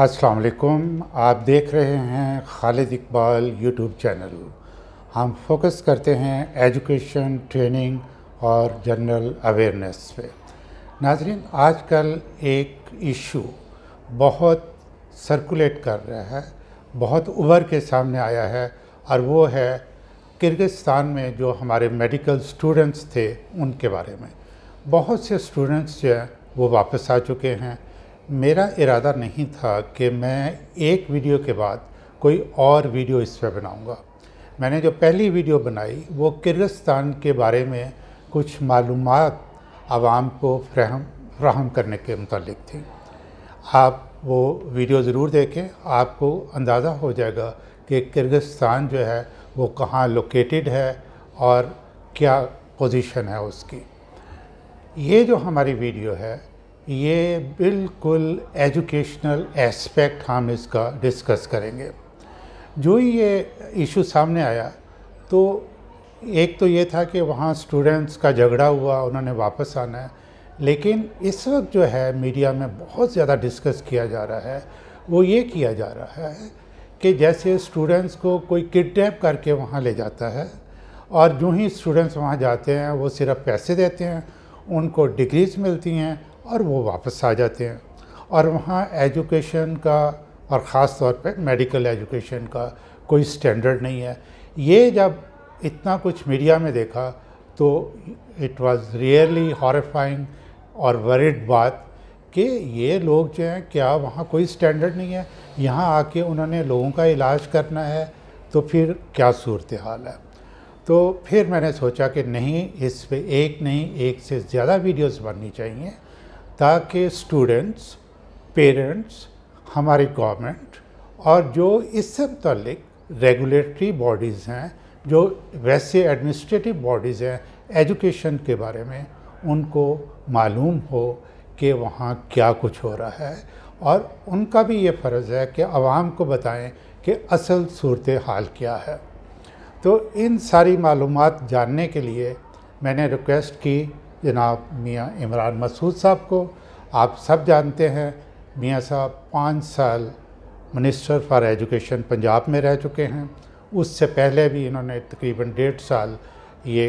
असलकुम आप देख रहे हैं खालिद इकबाल यूट्यूब चैनल हम फोकस करते हैं एजुकेशन ट्रेनिंग और जनरल अवेयरनेस पे नाजरीन आजकल एक इशू बहुत सर्कुलेट कर रहा है बहुत उभर के सामने आया है और वो है किर्गिस्तान में जो हमारे मेडिकल स्टूडेंट्स थे उनके बारे में बहुत से स्टूडेंट्स जो हैं वो वापस आ चुके हैं मेरा इरादा नहीं था कि मैं एक वीडियो के बाद कोई और वीडियो इस पर बनाऊँगा मैंने जो पहली वीडियो बनाई वो किर्गिस्तान के बारे में कुछ मालूम आवाम को फ्रहम फ्राहम करने के मतलब थी आप वो वीडियो ज़रूर देखें आपको अंदाज़ा हो जाएगा कि किर्गिस्तान जो है वो कहाँ लोकेटेड है और क्या पोजीशन है उसकी ये जो हमारी वीडियो है ये बिल्कुल एजुकेशनल एस्पेक्ट हम इसका डिस्कस करेंगे जो ही ये इशू सामने आया तो एक तो ये था कि वहाँ स्टूडेंट्स का झगड़ा हुआ उन्होंने वापस आना है लेकिन इस वक्त जो है मीडिया में बहुत ज़्यादा डिस्कस किया जा रहा है वो ये किया जा रहा है कि जैसे स्टूडेंट्स को कोई किडनैप करके वहाँ ले जाता है और जो ही स्टूडेंट्स वहाँ जाते हैं वो सिर्फ पैसे देते हैं उनको डिग्रीज मिलती हैं और वो वापस आ जाते हैं और वहाँ एजुकेशन का और ख़ास तौर पे मेडिकल एजुकेशन का कोई स्टैंडर्ड नहीं है ये जब इतना कुछ मीडिया में देखा तो इट वाज रियली हॉरिफाइंग और वरिड बात कि ये लोग जो हैं क्या वहाँ कोई स्टैंडर्ड नहीं है यहाँ आके उन्होंने लोगों का इलाज करना है तो फिर क्या सूरत हाल है तो फिर मैंने सोचा कि नहीं इस पे एक नहीं एक से ज़्यादा वीडियोस बननी चाहिए ताकि स्टूडेंट्स पेरेंट्स हमारी गवर्नमेंट और जो इससे मुतलिक रेगुलेटरी बॉडीज़ हैं जो वैसे एडमिनिस्ट्रेटिव बॉडीज़ हैं एजुकेशन के बारे में उनको मालूम हो कि वहाँ क्या कुछ हो रहा है और उनका भी ये फ़र्ज़ है कि आवाम को बताएं कि असल सूरत हाल क्या है तो इन सारी मालूम जानने के लिए मैंने रिक्वेस्ट की जनाब मियाँ इमरान मसूद साहब को आप सब जानते हैं मियाँ साहब पाँच साल मिनिस्टर फॉर एजुकेशन पंजाब में रह चुके हैं उससे पहले भी इन्होंने तकरीबन डेढ़ साल ये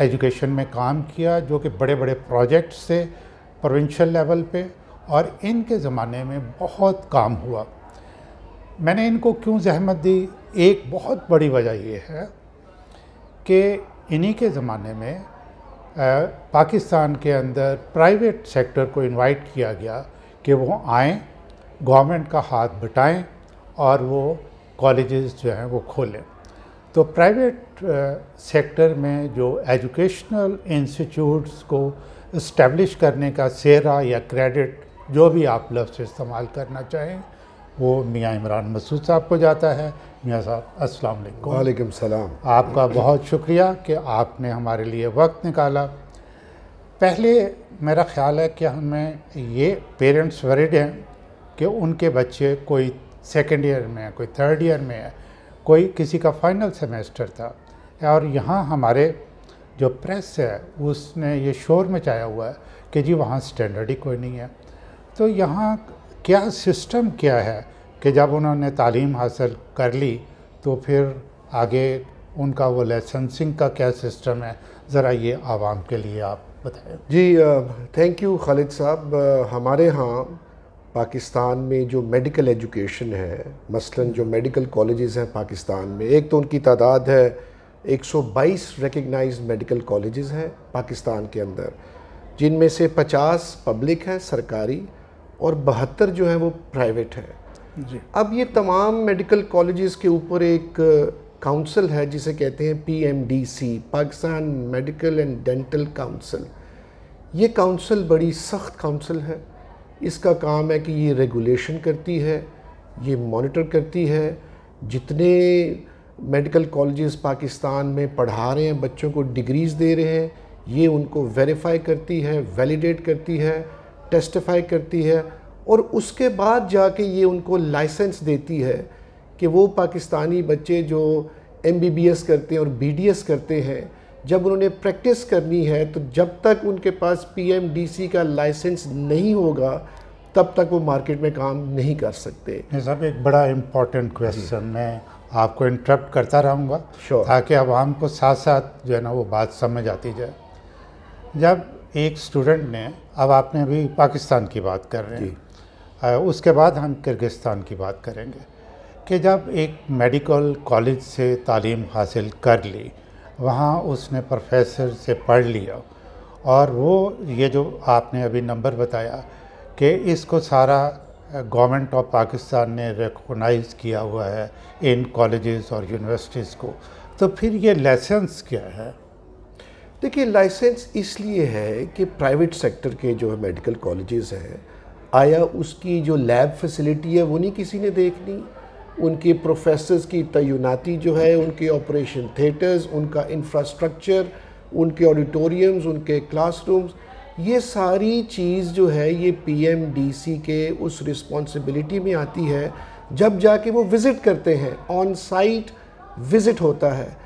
एजुकेशन में काम किया जो कि बड़े बड़े प्रोजेक्ट्स थे प्रोविंशल लेवल पे और इनके ज़माने में बहुत काम हुआ मैंने इनको क्यों जहमत दी एक बहुत बड़ी वजह ये है कि इन्हीं के ज़माने में पाकिस्तान के अंदर प्राइवेट सेक्टर को इनवाइट किया गया कि वो आएँ गवर्नमेंट का हाथ बटाएं और वो कॉलेजेस जो हैं वो खोलें तो प्राइवेट सेक्टर में जो एजुकेशनल इंस्टीट्यूट्स को इस्टेब्लिश करने का सेहरा या क्रेडिट जो भी आप लफ्ज़ इस्तेमाल करना चाहें वो मियाँ इमरान मसूद साहब को जाता है मियाँ साहब अस्सलाम वालेकुम वालेकुम सलाम आपका बहुत शुक्रिया कि आपने हमारे लिए वक्त निकाला पहले मेरा ख्याल है कि हमें ये पेरेंट्स वरिड हैं कि उनके बच्चे कोई सेकेंड ईयर में है कोई थर्ड ईयर में है कोई किसी का फाइनल सेमेस्टर था और यहाँ हमारे जो प्रेस है उसने ये शोर मचाया हुआ है कि जी वहाँ स्टैंडर्ड ही कोई नहीं है तो यहाँ क्या सिस्टम क्या है कि जब उन्होंने तालीम हासिल कर ली तो फिर आगे उनका वो लाइसेंसिंग का क्या सिस्टम है ज़रा ये आवाम के लिए आप बताएं जी थैंक यू खालिद साहब हमारे यहाँ पाकिस्तान में जो मेडिकल एजुकेशन है मसलन जो मेडिकल कॉलेजेस हैं पाकिस्तान में एक तो उनकी तादाद है 122 रिकगनाइज मेडिकल कॉलेजेस हैं पाकिस्तान के अंदर जिनमें से 50 पब्लिक हैं सरकारी और बहत्तर जो है वो प्राइवेट हैं जी अब ये तमाम मेडिकल कॉलेजेस के ऊपर एक काउंसिल है जिसे कहते हैं PMDC Pakistan medical and dental council ये काउंसिल बड़ी सख्त काउंसिल है इसका काम है कि ये रेगुलेशन करती है ये मॉनिटर करती है जितने मेडिकल कॉलेजेस पाकिस्तान में पढ़ा रहे हैं बच्चों को डिग्रीज़ दे रहे हैं ये उनको वेरीफाई करती है वैलिडेट करती है टेस्टिफाई करती है और उसके बाद जाके ये उनको लाइसेंस देती है कि वो पाकिस्तानी बच्चे जो एम करते हैं और बी करते हैं जब उन्होंने प्रैक्टिस करनी है तो जब तक उनके पास पीएमडीसी का लाइसेंस नहीं होगा तब तक वो मार्केट में काम नहीं कर सकते साहब एक बड़ा इम्पॉर्टेंट क्वेश्चन मैं आपको इंटरप्ट करता रहूँगा sure. ताकि आवाम को साथ साथ जो है ना वो बात समझ आती जाए जब एक स्टूडेंट ने अब आपने अभी पाकिस्तान की बात कर रहे हैं उसके बाद हम किर्गिस्तान की बात करेंगे कि जब एक मेडिकल कॉलेज से तालीम हासिल कर ली वहाँ उसने प्रोफेसर से पढ़ लिया और वो ये जो आपने अभी नंबर बताया कि इसको सारा गवर्नमेंट ऑफ पाकिस्तान ने रिकोगनाइज़ किया हुआ है इन कॉलेजेस और यूनिवर्सिटीज़ को तो फिर ये लाइसेंस क्या है देखिए लाइसेंस इसलिए है कि प्राइवेट सेक्टर के जो है मेडिकल कॉलेजेस हैं आया उसकी जो लैब फैसिलिटी है वो नहीं किसी ने देखनी उनके प्रोफेसर्स की तैनाती जो है उनके ऑपरेशन थिएटर्स उनका इंफ्रास्ट्रक्चर उनके ऑडिटोरियम्स उनके क्लासरूम्स ये सारी चीज़ जो है ये पीएमडीसी के उस रिस्पॉन्सिबिलिटी में आती है जब जाके वो विज़िट करते हैं ऑन साइट विज़िट होता है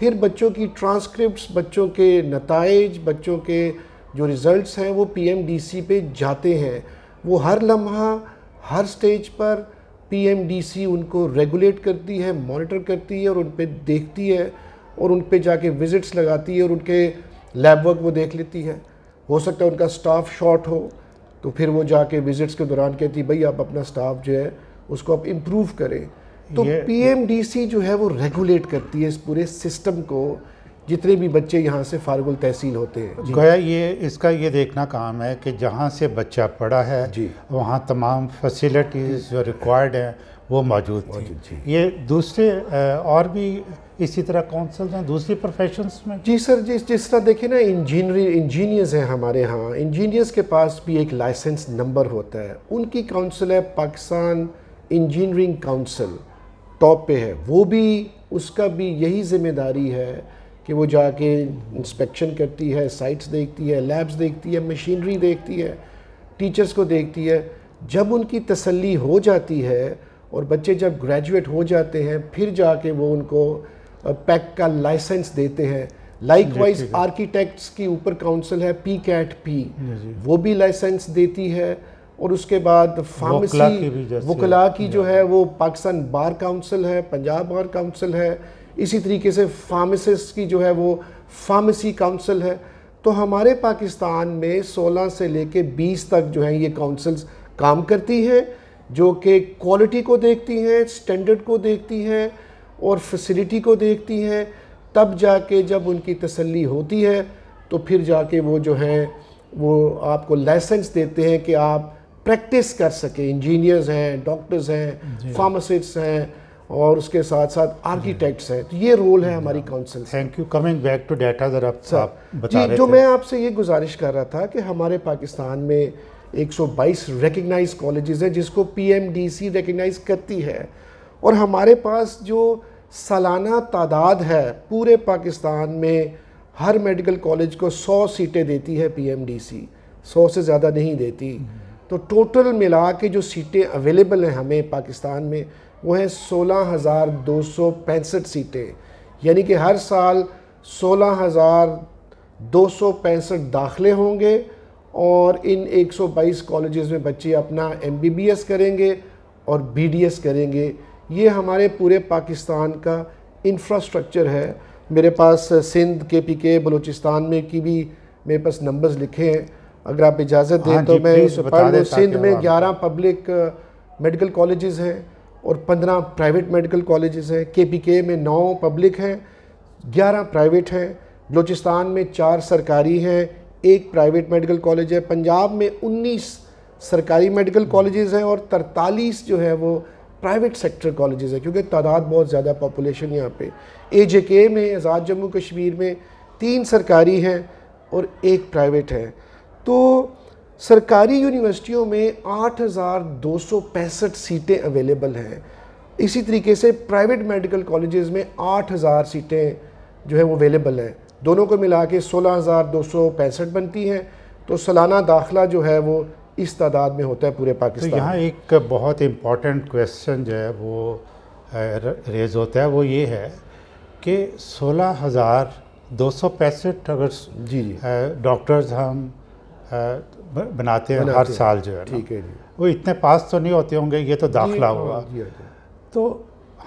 फिर बच्चों की ट्रांसक्रिप्ट बच्चों के नतज बच्चों के जो रिज़ल्ट हैं वो पी पे जाते हैं वो हर लम्हा हर स्टेज पर पीएमडीसी उनको रेगुलेट करती है मॉनिटर करती है और उन पर देखती है और उन पर जाके विज़िट्स लगाती है और उनके लैब वर्क वो देख लेती है हो सकता है उनका स्टाफ शॉर्ट हो तो फिर वो जाके विज़िट्स के दौरान कहती है भाई आप अपना स्टाफ जो है उसको आप इम्प्रूव करें तो पीएमडीसी जो है वो रेगुलेट करती है इस पूरे सिस्टम को जितने भी बच्चे यहाँ से फारगुल तहसील होते हैं गया ये इसका ये देखना काम है कि जहाँ से बच्चा पढ़ा है जी वहाँ तमाम फैसिलिटीज़ जो रिक्वायर्ड हैं वो मौजूद थी ये दूसरे और भी इसी तरह काउंसिल हैं दूसरी प्रोफेशंस में जी सर जिस जिस तरह देखें ना इंजीनियर इंजीनियर्स हैं हमारे यहाँ इंजीनियर्स के पास भी एक लाइसेंस नंबर होता है उनकी काउंसिल है पाकिस्तान इंजीनियरिंग काउंसिल टॉप पे है वो भी उसका भी यही जिम्मेदारी है कि वो जाके इंस्पेक्शन करती है साइट्स देखती है लैब्स देखती है मशीनरी देखती है टीचर्स को देखती है जब उनकी तसल्ली हो जाती है और बच्चे जब ग्रेजुएट हो जाते हैं फिर जाके वो उनको पैक का लाइसेंस देते हैं लाइक वाइज आर्किटेक्ट्स की ऊपर काउंसिल है पी कैट पी वो भी लाइसेंस देती है और उसके बाद फार्मेसी वकला की जो है वो पाकिस्तान बार काउंसिल है पंजाब बार काउंसिल है इसी तरीके से फार्मेसिस्ट की जो है वो फार्मेसी काउंसिल है तो हमारे पाकिस्तान में 16 से लेके 20 तक जो है ये काउंसिल्स काम करती हैं जो कि क्वालिटी को देखती हैं स्टैंडर्ड को देखती हैं और फैसिलिटी को देखती हैं तब जाके जब उनकी तसल्ली होती है तो फिर जाके वो जो हैं वो आपको लाइसेंस देते हैं कि आप प्रैक्टिस कर सकें इंजीनियर्स हैं डॉक्टर्स हैं फार्मासिस्ट हैं और उसके साथ साथ आर्किटेक्ट्स हैं तो ये रोल है हमारी council thank you coming back to data ज़रा आप बता जी, रहे जो मैं आपसे ये गुजारिश कर रहा था कि हमारे पाकिस्तान में 122 रिकॉग्नाइज कॉलेजेस हैं जिसको पीएमडीसी रिकॉग्नाइज करती है और हमारे पास जो सालाना तादाद है पूरे पाकिस्तान में हर मेडिकल कॉलेज को सौ सीटें देती है सी सौ से ज़्यादा नहीं देती नहीं। तो टोटल मिला के जो सीटें अवेलेबल हैं हमें पाकिस्तान में वो हैं सोलह हज़ार दो सौ पैंसठ सीटें यानी कि हर साल सोलह हज़ार दो सौ पैंसठ दाखिले होंगे और इन 122 कॉलेजेस में बच्चे अपना एमबीबीएस करेंगे और बीडीएस करेंगे ये हमारे पूरे पाकिस्तान का इंफ्रास्ट्रक्चर है मेरे पास सिंध के पी के बलूचिस्तान में की भी मेरे पास नंबर्स लिखे हैं अगर आप इजाज़त दें हाँ तो मैं पढ़ लूँ सिंध में ग्यारह पब्लिक मेडिकल कॉलेजेस हैं और पंद्रह प्राइवेट मेडिकल कॉलेजेस हैं के पी के में नौ पब्लिक हैं ग्यारह प्राइवेट हैं बलूचिस्तान में चार सरकारी हैं एक प्राइवेट मेडिकल कॉलेज है पंजाब में उन्नीस सरकारी मेडिकल कॉलेजेस हैं और तरतालीस जो है वो प्राइवेट सेक्टर कॉलेजेस हैं क्योंकि तादाद बहुत ज़्यादा पॉपुलेशन यहाँ पे ए जे के में आज़ाद जम्मू कश्मीर में तीन सरकारी हैं और एक प्राइवेट है तो सरकारी यूनिवर्सिटियों में आठ सीटें अवेलेबल हैं इसी तरीके से प्राइवेट मेडिकल कॉलेजेस में 8000 सीटें जो है वो अवेलेबल हैं दोनों को मिला के सोलह बनती हैं तो सालाना दाखिला जो है वो इस तादाद में होता है पूरे तो पाकिस्तान तो यहाँ एक बहुत इम्पॉर्टेंट क्वेश्चन जो है वो रेज होता है वो ये है कि सोलह हज़ार दो सौ पैंसठ अगर जी जी डॉक्टर्स हम बनाते हैं हर साल जो है ठीक है वो इतने पास तो नहीं होते होंगे ये तो दाखिला हुआ तो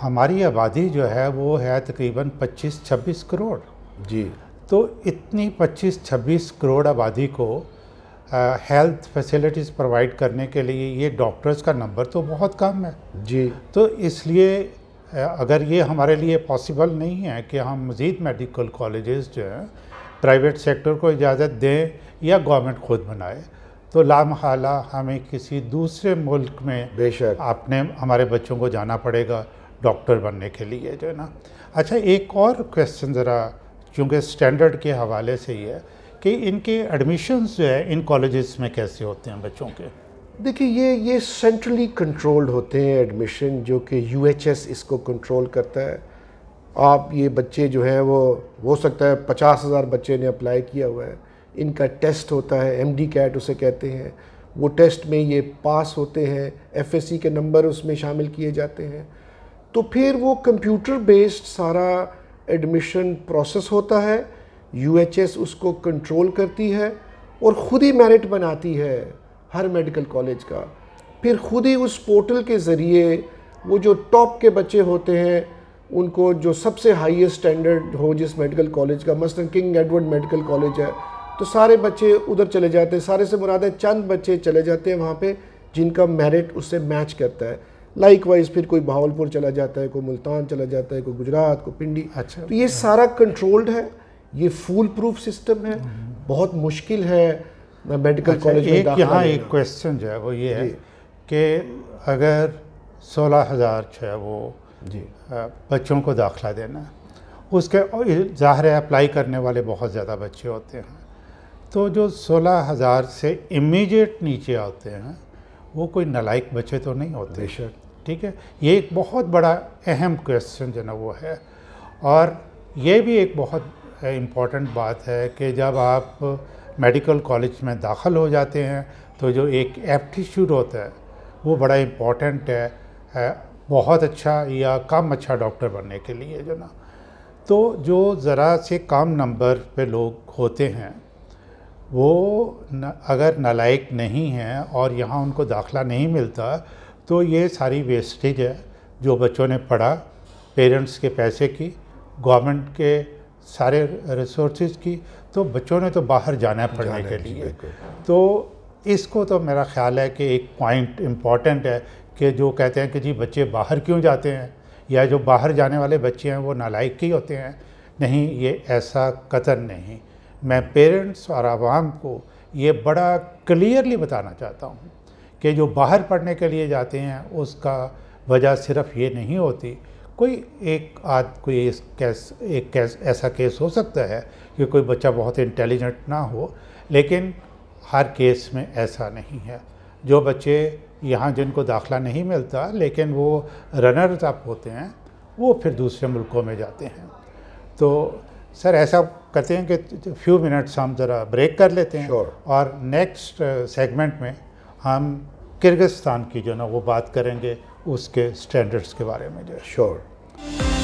हमारी आबादी जो है वो है तकरीबन 25-26 करोड़ जी तो इतनी 25-26 करोड़ आबादी को हेल्थ फैसिलिटीज़ प्रोवाइड करने के लिए ये डॉक्टर्स का नंबर तो बहुत कम है जी तो इसलिए अगर ये हमारे लिए पॉसिबल नहीं है कि हम मज़ीद मेडिकल कॉलेजेस जो हैं प्राइवेट सेक्टर को इजाज़त दें या गवर्नमेंट खुद बनाए तो लामहाला हमें किसी दूसरे मुल्क में बेशक आपने हमारे बच्चों को जाना पड़ेगा डॉक्टर बनने के लिए जो है ना अच्छा एक और क्वेश्चन ज़रा चूँकि स्टैंडर्ड के हवाले से ही है कि इनके एडमिशन्स जो है इन कॉलेज़ में कैसे होते हैं बच्चों के देखिए ये ये सेंट्रली कंट्रोल्ड होते हैं एडमिशन जो कि यूएचएस इसको कंट्रोल करता है आप ये बच्चे जो हैं वो हो सकता है पचास हज़ार बच्चे ने अप्लाई किया हुआ है इनका टेस्ट होता है एम डी कैट उसे कहते हैं वो टेस्ट में ये पास होते हैं एफ एस सी के नंबर उसमें शामिल किए जाते हैं तो फिर वो कंप्यूटर बेस्ड सारा एडमिशन प्रोसेस होता है यू एच एस उसको कंट्रोल करती है और ख़ुद ही मेरिट बनाती है हर मेडिकल कॉलेज का फिर ख़ुद ही उस पोर्टल के ज़रिए वो जो टॉप के बच्चे होते हैं उनको जो सबसे हाईएस्ट स्टैंडर्ड हो जिस मेडिकल कॉलेज का मसलन किंग एडवर्ड मेडिकल कॉलेज है तो सारे बच्चे उधर चले जाते हैं सारे से मुराद है चंद बच्चे चले जाते हैं वहाँ पे जिनका मेरिट उससे मैच करता है लाइक वाइज फिर कोई भावलपुर चला जाता है कोई मुल्तान चला जाता है कोई गुजरात कोई पिंडी अच्छा तो ये सारा कंट्रोल्ड है ये फूल प्रूफ सिस्टम है बहुत मुश्किल है मेडिकल कॉलेज अच्छा, में यहाँ एक क्वेश्चन जो है वो ये है कि अगर सोलह हज़ार जो है वो जी बच्चों को दाखला देना उसके ज़ाहिर अप्लाई करने वाले बहुत ज़्यादा बच्चे होते हैं तो जो सोलह हज़ार से इमीडिएट नीचे आते हैं वो कोई नलायक बच्चे तो नहीं होते बेशक ठीक है ये एक बहुत बड़ा अहम क्वेश्चन जो ना वो है और ये भी एक बहुत इम्पॉर्टेंट बात है कि जब आप मेडिकल कॉलेज में दाखिल हो जाते हैं तो जो एक एप्टीट्यूड होता है वो बड़ा इम्पॉर्टेंट है बहुत अच्छा या कम अच्छा डॉक्टर बनने के लिए जो ना तो जो ज़रा से कम नंबर पे लोग होते हैं वो न, अगर नलायक नहीं हैं और यहाँ उनको दाखला नहीं मिलता तो ये सारी वेस्टेज है जो बच्चों ने पढ़ा पेरेंट्स के पैसे की गवर्नमेंट के सारे रिसोर्सेज की तो बच्चों ने तो बाहर जाना है पढ़ने के लिए तो इसको तो मेरा ख्याल है कि एक पॉइंट इम्पॉर्टेंट है कि जो कहते हैं कि जी बच्चे बाहर क्यों जाते हैं या जो बाहर जाने वाले बच्चे हैं वो नालायक ही होते हैं नहीं ये ऐसा कतन नहीं मैं पेरेंट्स और आवाम को ये बड़ा क्लियरली बताना चाहता हूँ कि जो बाहर पढ़ने के लिए जाते हैं उसका वजह सिर्फ ये नहीं होती कोई एक आद कोई एक कैस, एक कैस ऐसा केस हो सकता है कि कोई बच्चा बहुत इंटेलिजेंट ना हो लेकिन हर केस में ऐसा नहीं है जो बच्चे यहाँ जिनको दाखला नहीं मिलता लेकिन वो रनर्स अप होते हैं वो फिर दूसरे मुल्कों में जाते हैं तो सर ऐसा करते हैं कि फ्यू मिनट्स हम ज़रा ब्रेक कर लेते हैं sure. और नेक्स्ट सेगमेंट uh, में हम किर्गिस्तान की जो ना वो बात करेंगे उसके स्टैंडर्ड्स के बारे में जो श्योर sure.